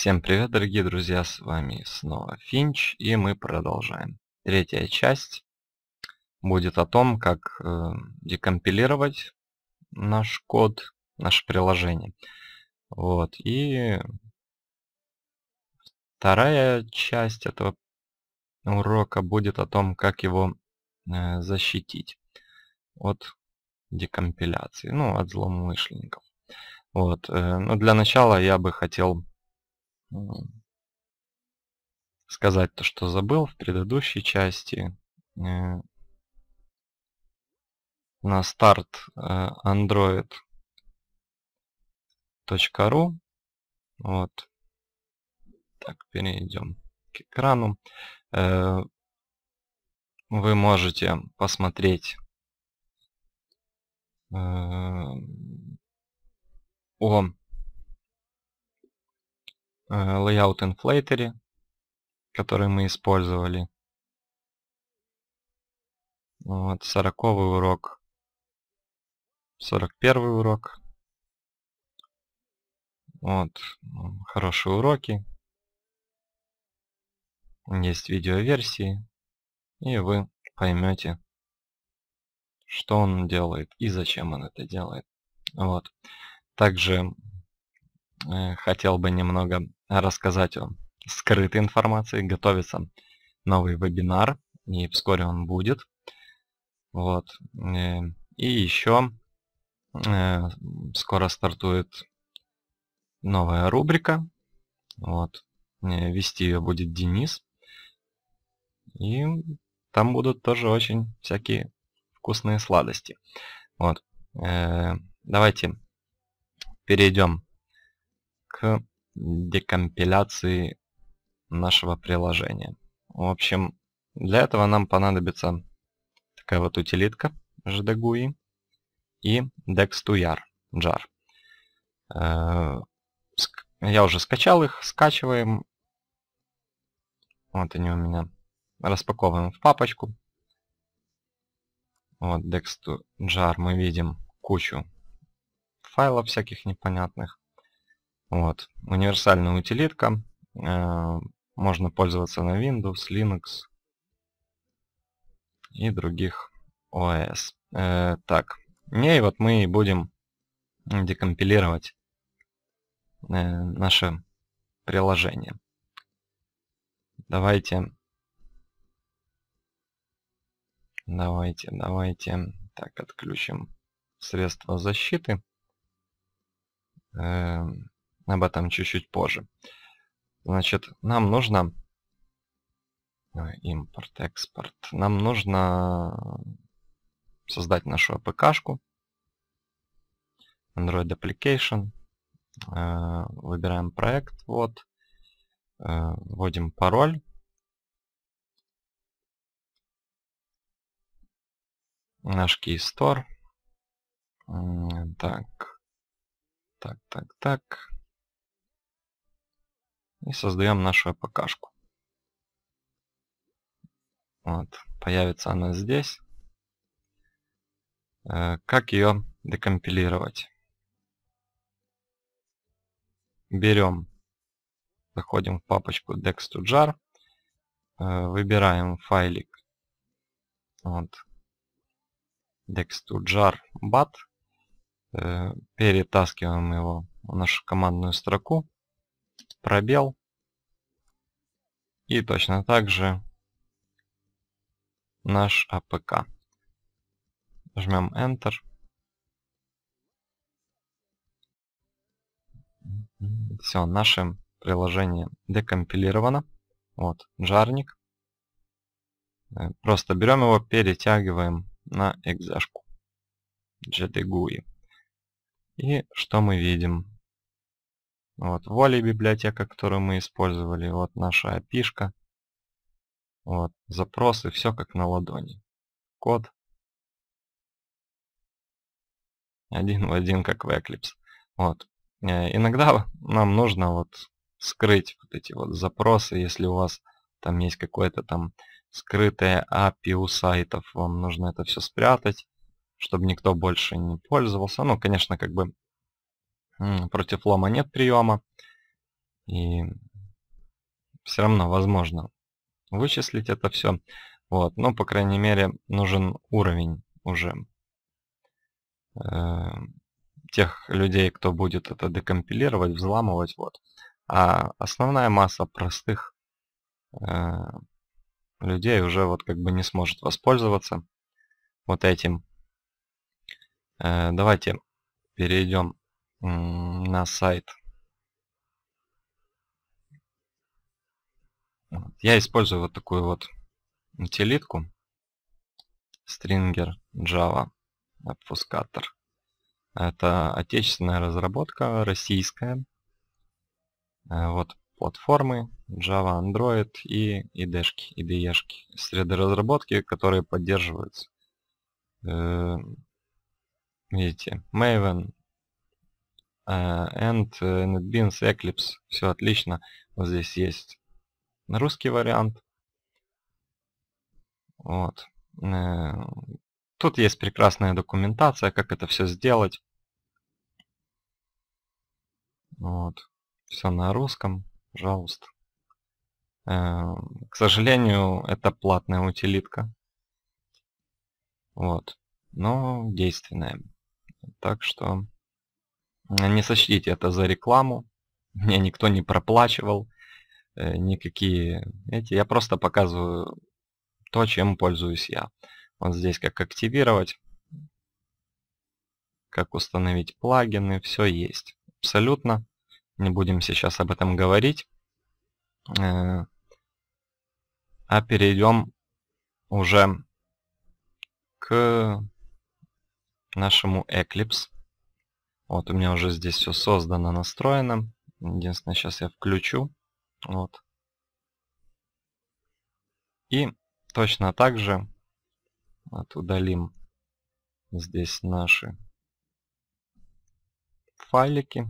Всем привет, дорогие друзья, с вами снова Финч, и мы продолжаем. Третья часть будет о том, как э, декомпилировать наш код, наше приложение. Вот, и вторая часть этого урока будет о том, как его э, защитить от декомпиляции, ну, от злоумышленников. Вот, э, но ну, для начала я бы хотел ну, сказать то, что забыл в предыдущей части. Э, на старт э, android.ru вот. Так, перейдем к экрану. Э, вы можете посмотреть о Э, layout inflator, который мы использовали. Вот, 40 урок. 41 урок. Вот, хорошие уроки. Есть видеоверсии. И вы поймете, что он делает и зачем он это делает. Вот. Также Э, хотел бы немного рассказать о скрытой информации. Готовится новый вебинар, и вскоре он будет. Вот. Э, и еще э, скоро стартует новая рубрика. Вот. Вести ее будет Денис. И там будут тоже очень всякие вкусные сладости. Вот. Давайте перейдем к декомпиляции нашего приложения. В общем, для этого нам понадобится такая вот утилитка JDGUI и dex2jar. Jar. Э, я уже скачал их, скачиваем. Вот они у меня. Распаковываем в папочку. Вот dex2jar мы видим кучу файлов всяких непонятных. Вот. Универсальная утилитка. Э, можно пользоваться на Windows, Linux и других ОС. Э, так, ней ну вот мы и будем декомпилировать э, наше приложение. Давайте. Давайте, давайте. Так, отключим средства защиты. Эм, об этом чуть-чуть позже. Значит, нам нужно э, импорт, экспорт. Нам нужно создать нашу АПК-шку. Android Application. Э, выбираем проект. Вот. Э, вводим пароль. Наш Keystore. Так. Так, так, так и создаем нашу АПКшку. Вот, появится она здесь. Э, как ее декомпилировать? Берем, заходим в папочку dex2jar, э, выбираем файлик вот, dex2jar э, перетаскиваем его в нашу командную строку, пробел. И точно так же наш АПК. Жмем Enter. Все, наше приложение декомпилировано. Вот, жарник. Э, просто берем его, перетягиваем на экзешку. JDGUI. И что мы видим? Вот, Воли библиотека, которую мы использовали, вот наша api вот, запросы, все как на ладони. Код. Один в один, как в Eclipse. Вот. Э, иногда нам нужно вот скрыть вот эти вот запросы, если у вас там есть какое-то там скрытое API у сайтов, вам нужно это все спрятать, чтобы никто больше не пользовался. Ну, конечно, как бы против лома нет приема. И все равно возможно вычислить это все. Вот, но, ну, по крайней мере, нужен уровень уже э, тех людей, кто будет это декомпилировать, взламывать. Вот. А основная масса простых э, людей уже вот как бы не сможет воспользоваться вот этим. Э, давайте перейдем на сайт. Я использую вот такую вот утилитку Stringer Java обфускатор. Это отечественная разработка, российская. Э, вот платформы Java, Android и IDE-шки, среды разработки, которые поддерживаются. Э, видите, Maven, Э, and э, NetBeans Eclipse. Все отлично. Вот здесь есть русский вариант. Вот. Э, тут есть прекрасная документация, как это все сделать. Вот. Все на русском. Пожалуйста. К сожалению, это платная утилитка. Вот. Но действенная. Так что Э, не сочтите это за рекламу. Мне никто не проплачивал э, никакие эти. Я просто показываю то, чем пользуюсь я. Вот здесь как активировать, как установить плагины, все есть. Абсолютно. Не будем сейчас об этом говорить. Э, а перейдем уже к нашему Eclipse. Вот у меня уже здесь все создано, настроено. Единственное, сейчас я включу. Вот. И точно так же вот, удалим здесь наши файлики.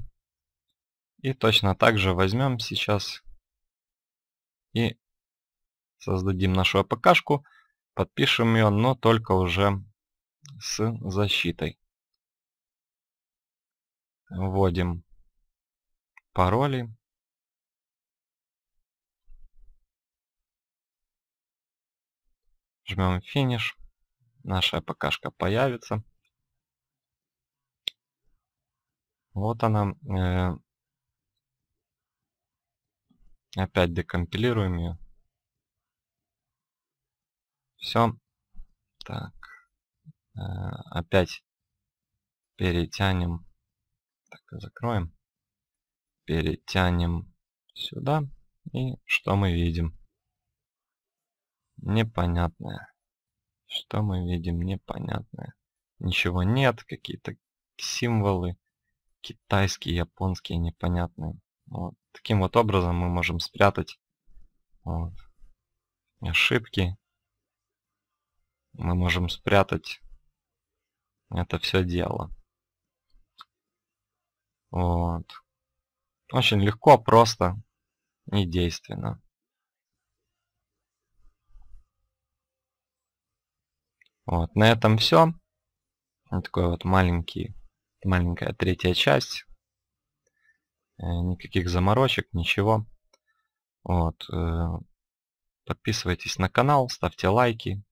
И точно так же возьмем сейчас и создадим нашу апк-шку, подпишем ее, но только уже с защитой вводим пароли. Жмем финиш. Наша АПКшка появится. Вот она. Э, опять декомпилируем ее. Все. Так. Э, опять перетянем закроем. Перетянем сюда. И что мы видим? Непонятное. Что мы видим? Непонятное. Ничего нет, какие-то символы китайские, японские, непонятные. Вот. Таким вот образом мы можем спрятать вот. ошибки. Мы можем спрятать это все дело. Вот. Очень легко, просто и действенно. Вот, на этом все. Вот такой вот маленький, маленькая третья часть. Э, никаких заморочек, ничего. Вот. Э, подписывайтесь на канал, ставьте лайки.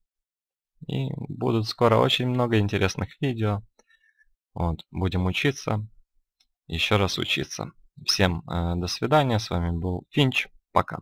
И будут скоро очень много интересных видео. Вот, будем учиться, еще раз учиться. Всем э, до свидания, с вами был Финч, пока.